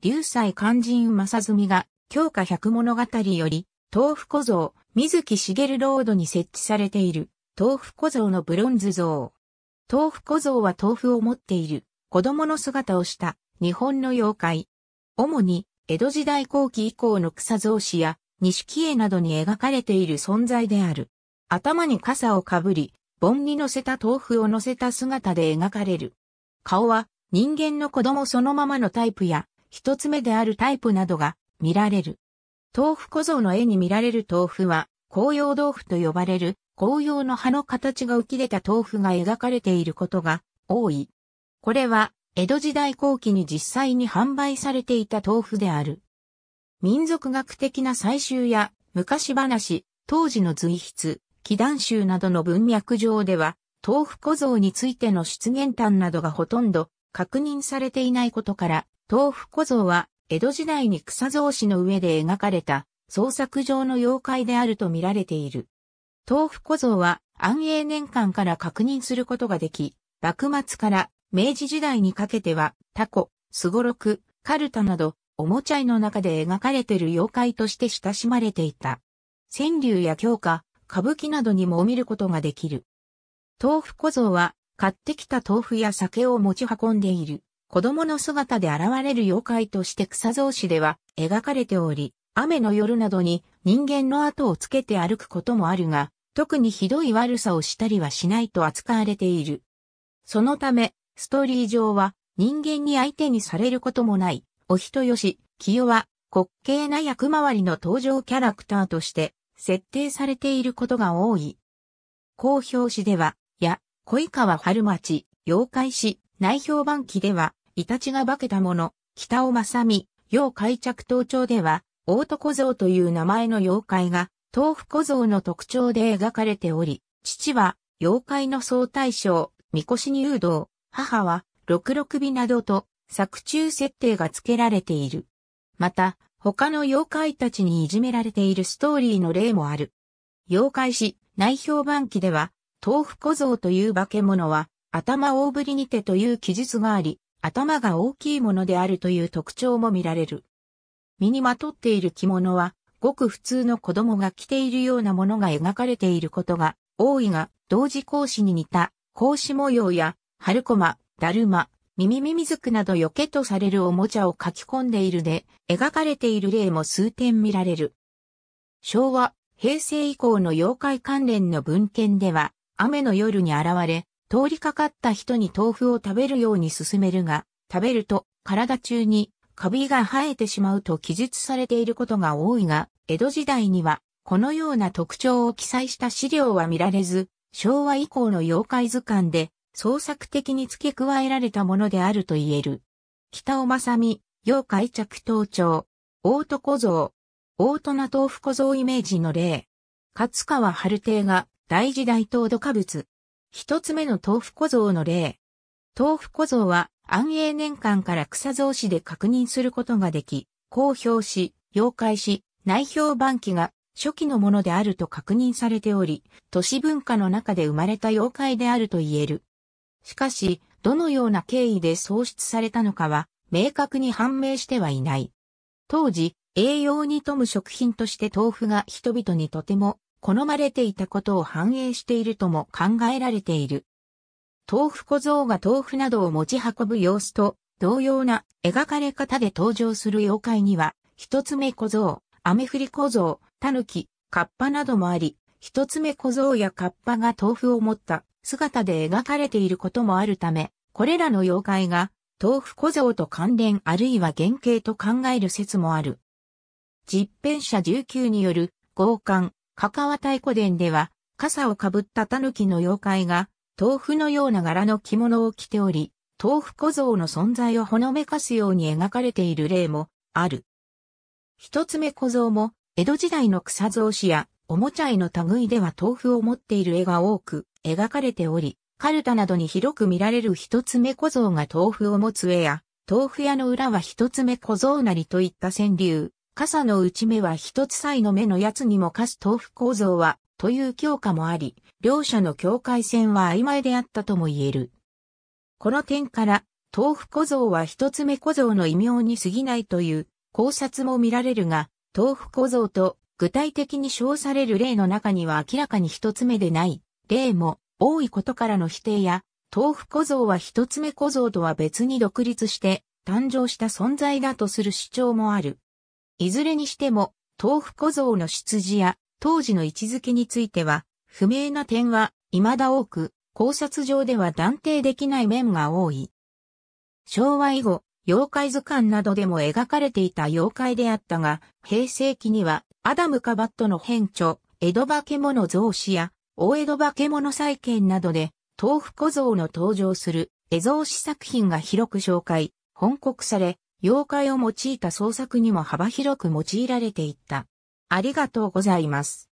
流斎肝心正澄が、強化百物語より、豆腐小僧、水木しげるロードに設置されている、豆腐小僧のブロンズ像。豆腐小僧は豆腐を持っている、子供の姿をした、日本の妖怪。主に、江戸時代後期以降の草造紙や、錦絵などに描かれている存在である。頭に傘をかぶり、盆に乗せた豆腐を乗せた姿で描かれる。顔は、人間の子供そのままのタイプや、一つ目であるタイプなどが見られる。豆腐小僧の絵に見られる豆腐は、紅葉豆腐と呼ばれる紅葉の葉の形が浮き出た豆腐が描かれていることが多い。これは、江戸時代後期に実際に販売されていた豆腐である。民族学的な採集や昔話、当時の随筆、祈願集などの文脈上では、豆腐小僧についての出現譚などがほとんど確認されていないことから、豆腐小僧は江戸時代に草造紙の上で描かれた創作上の妖怪であると見られている。豆腐小僧は安永年間から確認することができ、幕末から明治時代にかけてはタコ、スゴロク、カルタなどおもちゃいの中で描かれている妖怪として親しまれていた。川柳や京歌、歌舞伎などにも見ることができる。豆腐小僧は買ってきた豆腐や酒を持ち運んでいる。子供の姿で現れる妖怪として草造紙では描かれており、雨の夜などに人間の後をつけて歩くこともあるが、特にひどい悪さをしたりはしないと扱われている。そのため、ストーリー上は人間に相手にされることもない、お人よし、清は、滑稽な役回りの登場キャラクターとして設定されていることが多い。公表紙では恋川春町、妖怪市、内評番記では、イタチが化けたもの、北尾正美、妖怪着東町では、大戸小僧という名前の妖怪が、豆腐小僧の特徴で描かれており、父は、妖怪の総大将、三越に誘導、母は、六六尾などと、作中設定が付けられている。また、他の妖怪たちにいじめられているストーリーの例もある。妖怪史、内評版記では、豆腐小僧という化け物は、頭大ぶりにてという記述があり、頭が大きいものであるという特徴も見られる。身にまとっている着物は、ごく普通の子供が着ているようなものが描かれていることが多いが、同時格子に似た格子模様や、春駒、だるま、耳耳づくなどよけとされるおもちゃを書き込んでいるで、描かれている例も数点見られる。昭和、平成以降の妖怪関連の文献では、雨の夜に現れ、通りかかった人に豆腐を食べるように勧めるが、食べると体中にカビが生えてしまうと記述されていることが多いが、江戸時代にはこのような特徴を記載した資料は見られず、昭和以降の妖怪図鑑で創作的に付け加えられたものであると言える。北尾正美、妖怪着頭帳、大戸小僧、大な豆腐小僧イメージの例。勝川春亭が大時代糖度化物。一つ目の豆腐小僧の例。豆腐小僧は安永年間から草造紙で確認することができ、公表し、妖怪し、内表板記が初期のものであると確認されており、都市文化の中で生まれた妖怪であると言える。しかし、どのような経緯で創出されたのかは、明確に判明してはいない。当時、栄養に富む食品として豆腐が人々にとても好まれていたことを反映しているとも考えられている。豆腐小僧が豆腐などを持ち運ぶ様子と同様な描かれ方で登場する妖怪には、一つ目小僧、雨降り小僧、狸、カッパなどもあり、一つ目小僧やカッパが豆腐を持った姿で描かれていることもあるため、これらの妖怪が豆腐小僧と関連あるいは原型と考える説もある。実編者19による、強姦、香川太鼓伝では、傘をかぶった狸の妖怪が、豆腐のような柄の着物を着ており、豆腐小僧の存在をほのめかすように描かれている例もある。一つ目小僧も、江戸時代の草造紙やおもちゃへの類では豆腐を持っている絵が多く描かれており、カルタなどに広く見られる一つ目小僧が豆腐を持つ絵や、豆腐屋の裏は一つ目小僧なりといった川柳、傘の内目は一つ際の目のやつにも貸す豆腐構造は、という強化もあり、両者の境界線は曖昧であったとも言える。この点から、豆腐小僧は一つ目小僧の異名に過ぎないという考察も見られるが、豆腐小僧と具体的に称される例の中には明らかに一つ目でない例も多いことからの否定や、豆腐小僧は一つ目小僧とは別に独立して誕生した存在だとする主張もある。いずれにしても、豆腐小僧の出自や当時の位置づけについては、不明な点は未だ多く、考察上では断定できない面が多い。昭和以後、妖怪図鑑などでも描かれていた妖怪であったが、平成期には、アダム・カバットの編著、江戸化け物増資や、大江戸化け物再建などで、豆腐小僧の登場する、絵像子作品が広く紹介、本国され、妖怪を用いた創作にも幅広く用いられていった。ありがとうございます。